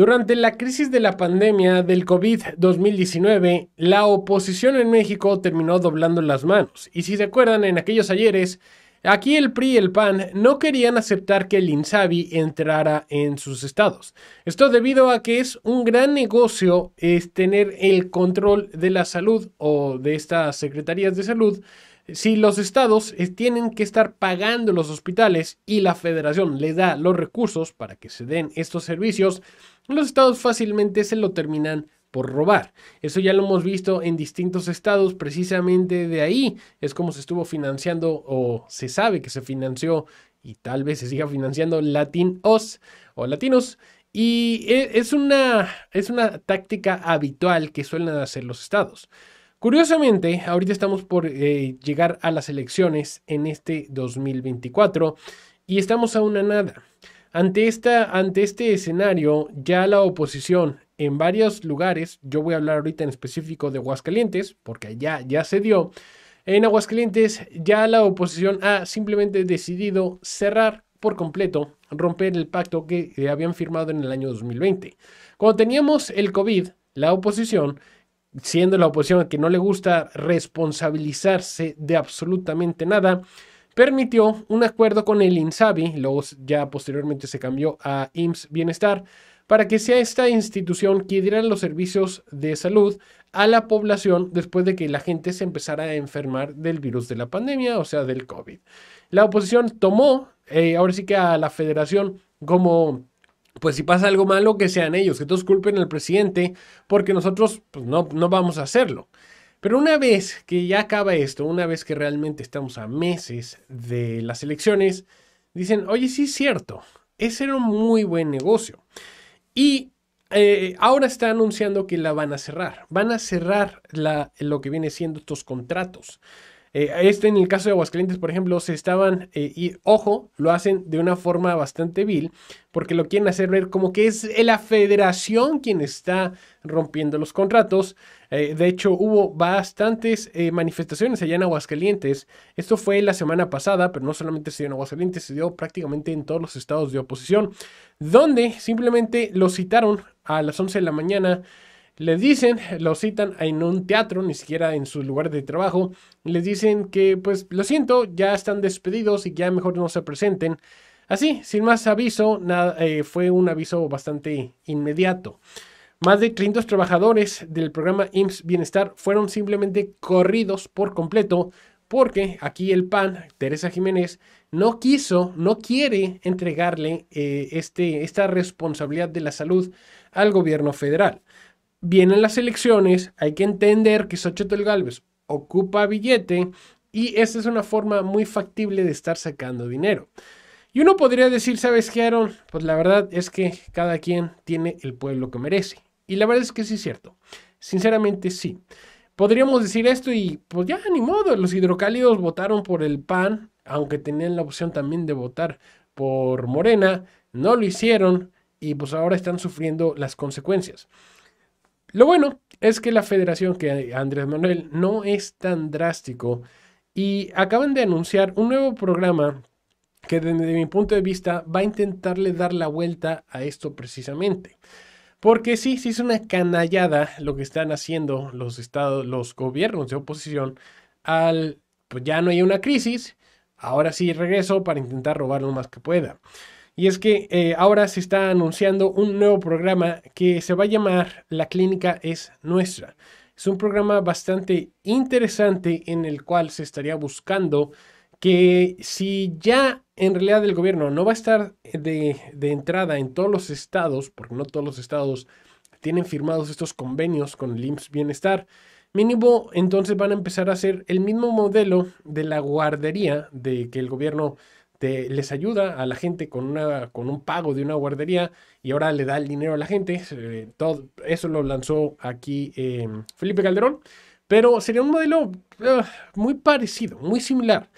Durante la crisis de la pandemia del COVID-2019, la oposición en México terminó doblando las manos. Y si se acuerdan, en aquellos ayeres Aquí el PRI y el PAN no querían aceptar que el INSABI entrara en sus estados. Esto debido a que es un gran negocio es tener el control de la salud o de estas secretarías de salud si los estados eh, tienen que estar pagando los hospitales y la federación le da los recursos para que se den estos servicios, los estados fácilmente se lo terminan robar. Eso ya lo hemos visto en distintos estados, precisamente de ahí es como se estuvo financiando o se sabe que se financió y tal vez se siga financiando Latinos o Latinos. Y e, es una, es una táctica habitual que suelen hacer los estados. Curiosamente, ahorita estamos por eh, llegar a las elecciones en este 2024 y estamos a una nada. Ante, ante este escenario, ya la oposición en varios lugares, yo voy a hablar ahorita en específico de Aguascalientes, porque allá ya se dio, en Aguascalientes ya la oposición ha simplemente decidido cerrar por completo, romper el pacto que habían firmado en el año 2020. Cuando teníamos el COVID, la oposición, siendo la oposición que no le gusta responsabilizarse de absolutamente nada, permitió un acuerdo con el INSABI, luego ya posteriormente se cambió a IMSS Bienestar, para que sea esta institución quien diera los servicios de salud a la población después de que la gente se empezara a enfermar del virus de la pandemia, o sea, del COVID. La oposición tomó, eh, ahora sí que a la federación, como, pues si pasa algo malo, que sean ellos, que todos culpen al presidente, porque nosotros pues, no vamos a hacerlo. Pero una vez que ya acaba esto, una vez que realmente estamos a meses de las elecciones, dicen, oye, sí es cierto, ese era un muy buen negocio. Y eh, ahora está anunciando que la van a cerrar. Van a cerrar la, lo que viene siendo estos contratos. Eh, este en el caso de Aguascalientes, por ejemplo, se estaban, eh, y ojo, lo hacen de una forma bastante vil, porque lo quieren hacer ver como que es la federación quien está rompiendo los contratos. Eh, de hecho, hubo bastantes manifestaciones allá en Aguascalientes. Esto fue la semana pasada, pero no solamente se dio en Aguascalientes, se dio prácticamente en todos los estados de oposición, donde simplemente lo citaron a las 11 de la mañana les dicen, lo citan en un teatro, ni siquiera en su lugar de trabajo. Les dicen que, pues, lo siento, ya están despedidos y ya mejor no se presenten. Así, sin más aviso, nada, eh, fue un aviso bastante inmediato. Más de 300 trabajadores del programa IMSS Bienestar fueron simplemente corridos por completo porque aquí el PAN, Teresa Jiménez, no quiso, no quiere entregarle eh, este, esta responsabilidad de la salud al gobierno federal vienen las elecciones, hay que entender que el Galvez ocupa billete y esta es una forma muy factible de estar sacando dinero. Y uno podría decir, ¿sabes qué, Aaron? Pues la verdad es que cada quien tiene el pueblo que merece. Y la verdad es que sí es cierto. Sinceramente sí. Podríamos decir esto y pues ya ni modo, los hidrocálidos votaron por el PAN, aunque tenían la opción también de votar por Morena, no lo hicieron y pues ahora están sufriendo las consecuencias. Lo bueno es que la federación, que Andrés Manuel, no es tan drástico y acaban de anunciar un nuevo programa que desde mi punto de vista va a intentarle dar la vuelta a esto precisamente. Porque sí, sí es una canallada lo que están haciendo los estados, los gobiernos de oposición al, pues ya no hay una crisis, ahora sí regreso para intentar robar lo más que pueda. Y es que eh, ahora se está anunciando un nuevo programa que se va a llamar La Clínica es Nuestra. Es un programa bastante interesante en el cual se estaría buscando que si ya en realidad el gobierno no va a estar de, de entrada en todos los estados, porque no todos los estados tienen firmados estos convenios con el IMSS Bienestar, mínimo entonces van a empezar a hacer el mismo modelo de la guardería de que el gobierno te, les ayuda a la gente con, una, con un pago de una guardería y ahora le da el dinero a la gente. Eh, todo, eso lo lanzó aquí eh, Felipe Calderón, pero sería un modelo ah, muy parecido, muy similar,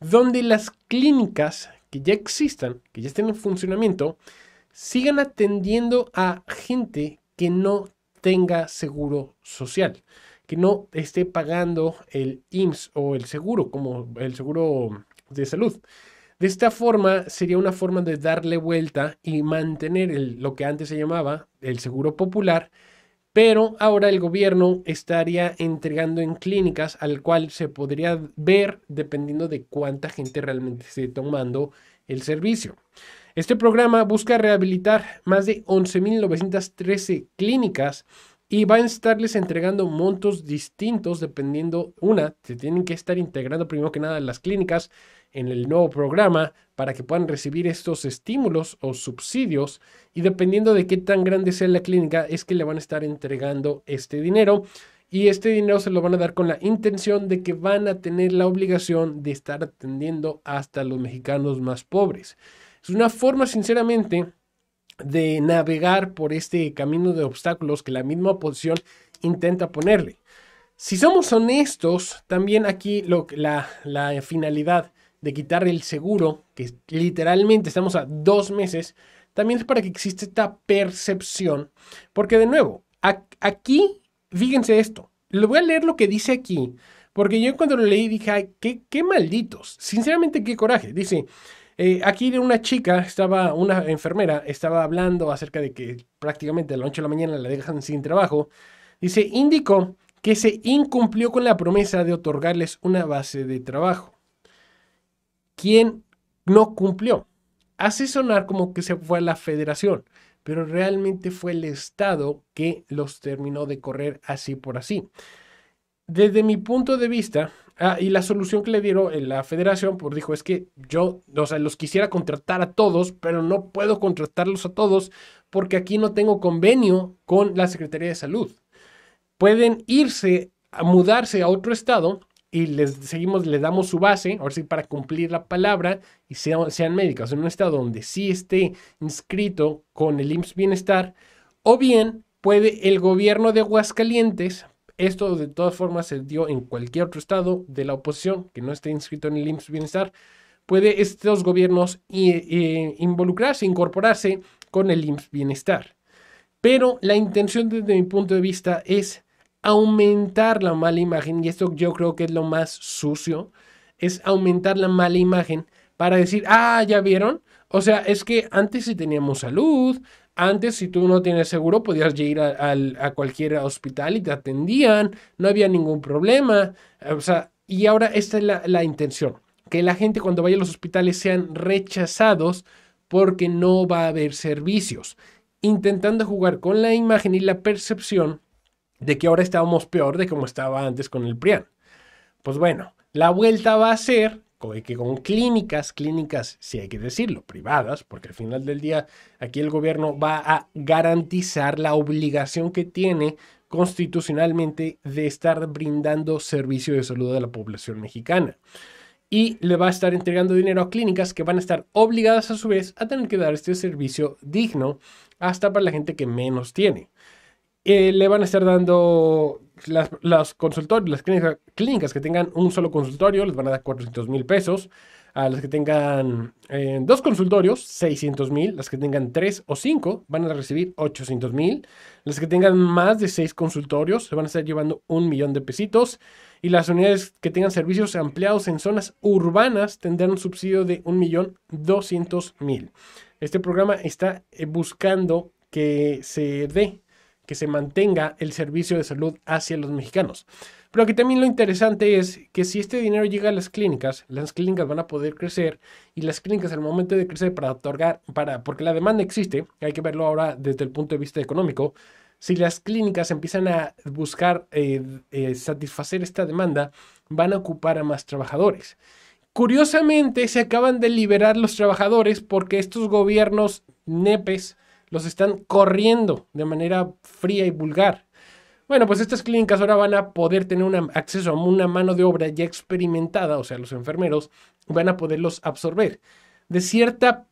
donde las clínicas que ya existan, que ya estén en funcionamiento, sigan atendiendo a gente que no tenga seguro social, que no esté pagando el IMSS o el seguro, como el seguro de salud. De esta forma sería una forma de darle vuelta y mantener lo que antes se llamaba el seguro popular, pero ahora el gobierno estaría entregando en clínicas al cual se podría ver dependiendo de cuánta gente realmente esté tomando el servicio. Este programa busca rehabilitar más de 11.913 clínicas y va a estarles entregando montos distintos dependiendo una, se tienen que estar integrando primero que nada las clínicas en el nuevo programa para que puedan recibir estos estímulos o subsidios y dependiendo de qué tan grande sea la clínica es que le van a estar entregando este dinero y este dinero se lo van a dar con la intención de que van a tener la obligación de estar atendiendo hasta los mexicanos más pobres. Es una forma sinceramente de navegar por este camino de obstáculos que la misma oposición intenta ponerle. Si somos honestos, también aquí la, la finalidad de quitar el seguro, que literalmente estamos a dos meses, también es para que exista esta percepción. Porque de nuevo, aquí, fíjense esto, le voy a leer lo que dice aquí, porque yo cuando lo leí dije, qué, malditos, sinceramente qué coraje. Dice, eh, aquí una chica, estaba una enfermera, estaba hablando acerca de que prácticamente a la noche de la mañana la dejan sin trabajo. Dice, indicó que se incumplió con la promesa de otorgarles una base de trabajo quien no cumplió. Hace sonar como que se fue la federación, pero realmente fue el Estado que los terminó de correr así por así. Desde mi punto de vista, ah, y la solución que le dieron en la federación, por pues, dijo, es que yo, o los quisiera contratar a todos, pero no puedo contratarlos a todos porque aquí no tengo convenio con la Secretaría de Salud. Pueden irse a mudarse a otro estado y les seguimos, le damos su base, ahora si para cumplir la palabra y sean, sean médicos en un estado donde sí esté inscrito con el IMSS Bienestar, o bien puede el gobierno de Aguascalientes, esto de todas formas se dio en cualquier otro estado de la oposición que no esté inscrito en el IMSS Bienestar, puede estos gobiernos eh, involucrarse, incorporarse con el IMSS Bienestar. Pero la intención desde mi punto de vista es aumentar la mala imagen, y esto yo creo que es lo más sucio, es aumentar la mala imagen para decir, ah, ya vieron. O sea, es que antes si teníamos salud, antes si tú no tienes seguro podías ir a, cualquier hospital y te atendían, no había ningún problema. Eh, o sea, y ahora esta es la, la intención, que la gente cuando vaya a los hospitales sean rechazados porque no va a haber servicios, intentando jugar con la imagen y la percepción de que ahora estábamos peor de como estaba antes con el PRIAN. Pues bueno, la vuelta va a ser que con clínicas, clínicas, si hay que decirlo, privadas, porque al final del día aquí el gobierno va a garantizar la obligación que tiene constitucionalmente de estar brindando servicio de salud a la población mexicana. Y le va a estar entregando dinero a clínicas que van a estar obligadas a su vez a tener que dar este servicio digno hasta para la gente que menos tiene. Eh, le van a estar dando las, consultorios, las clínicas, que tengan un solo consultorio, les van a dar 400 mil pesos. A las que tengan eh, dos consultorios, 600 mil. Las que tengan tres o cinco, van a recibir 800 mil. Las que tengan más de seis consultorios, se van a estar llevando un millón de pesitos. Y las unidades que tengan servicios ampliados en zonas urbanas tendrán un subsidio de mil. Este programa está eh, buscando que se dé que se mantenga el servicio de salud hacia los mexicanos. Pero aquí también lo interesante es que si este dinero llega a las clínicas, las clínicas van a poder crecer y las clínicas al momento de crecer para otorgar, para, porque la demanda existe, hay que verlo ahora desde el punto de vista económico, si las clínicas empiezan a buscar eh, eh, satisfacer esta demanda, van a ocupar a más trabajadores. Curiosamente, se acaban de liberar los trabajadores porque estos gobiernos nepes, los están corriendo de manera fría y vulgar. Bueno, pues estas clínicas ahora van a poder tener un acceso a una mano de obra ya experimentada, o sea, los enfermeros van a poderlos absorber. De, cierta,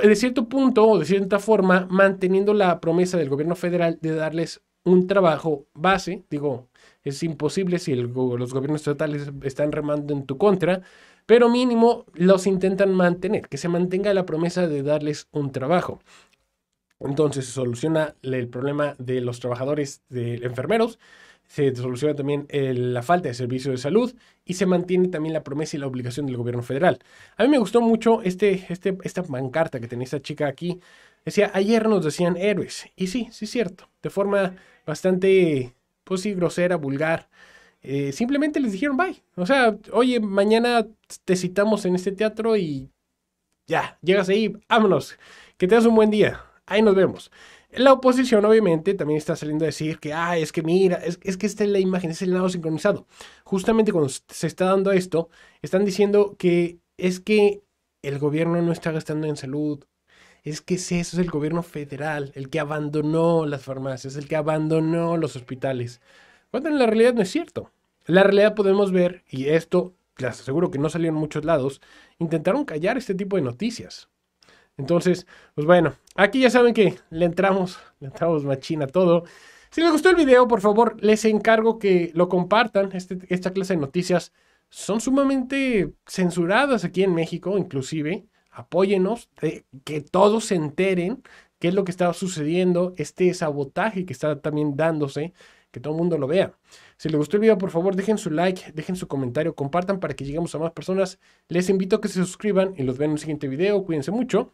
de cierto punto o de cierta forma, manteniendo la promesa del gobierno federal de darles un trabajo base, digo, es imposible si los gobiernos estatales están remando en tu contra, pero mínimo los intentan mantener, que se mantenga la promesa de darles un trabajo. Entonces se soluciona el problema de los trabajadores de enfermeros, se soluciona también la falta de servicio de salud y se mantiene también la promesa y la obligación del gobierno federal. A mí me gustó mucho este, este, esta pancarta que tenía esta chica aquí. Decía, ayer nos decían héroes. Y sí, sí es cierto. De forma bastante, pues sí, grosera, vulgar. Eh, simplemente les dijeron bye. O sea, oye, mañana te citamos en este teatro y ya, llegas ahí, vámonos. Que te tengas un buen día. Ahí nos vemos. La oposición obviamente también está saliendo a decir que, ah, es que mira, es, es que esta es la imagen, es el lado sincronizado. Justamente cuando se está dando esto, están diciendo que es que el gobierno no está gastando en salud, es que eso es el gobierno federal, el que abandonó las farmacias, el que abandonó los hospitales. Cuando en la realidad no es cierto. la realidad podemos ver, y esto les aseguro que no salió en muchos lados, intentaron callar este tipo de noticias. Entonces, pues bueno, aquí ya saben que le entramos, le entramos machina todo. Si les gustó el video, por favor, les encargo que lo compartan. Este, esta clase de noticias son sumamente censuradas aquí en México, inclusive. Apóyenos, eh, que todos se enteren qué es lo que está sucediendo, este sabotaje que está también dándose, que todo el mundo lo vea. Si les gustó el video, por favor, dejen su like, dejen su comentario, compartan para que lleguemos a más personas. Les invito a que se suscriban y los vean en un siguiente video. Cuídense mucho.